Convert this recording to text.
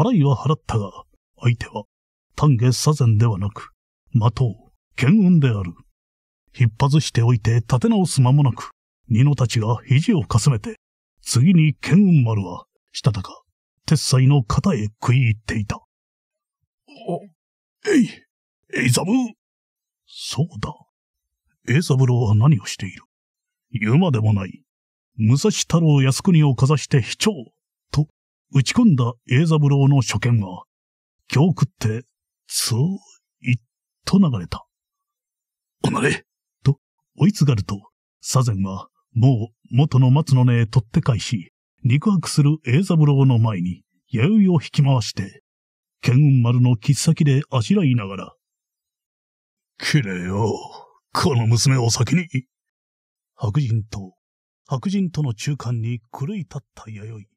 払いは払ったが、相手は、丹下左膳ではなく、的、剣運である。引っ張しておいて立て直す間もなく、二のたちが肘をかすめて、次に剣運丸は、したたか、鉄斎の肩へ食い入っていた。お、えい、エイザブそうだ。エイザブローは何をしている言うまでもない。武蔵太郎靖国をかざして卑怯打ち込んだ栄三郎の所見は、今日食って、そう、いっと流れた。おなれと、追いつがると、左前は、もう、元の松の根へ取って返し、肉薄する栄三郎の前に、弥生を引き回して、剣雲丸の切っ先であしらいながら、きれいよ、この娘を先に。白人と、白人との中間に狂い立った弥生。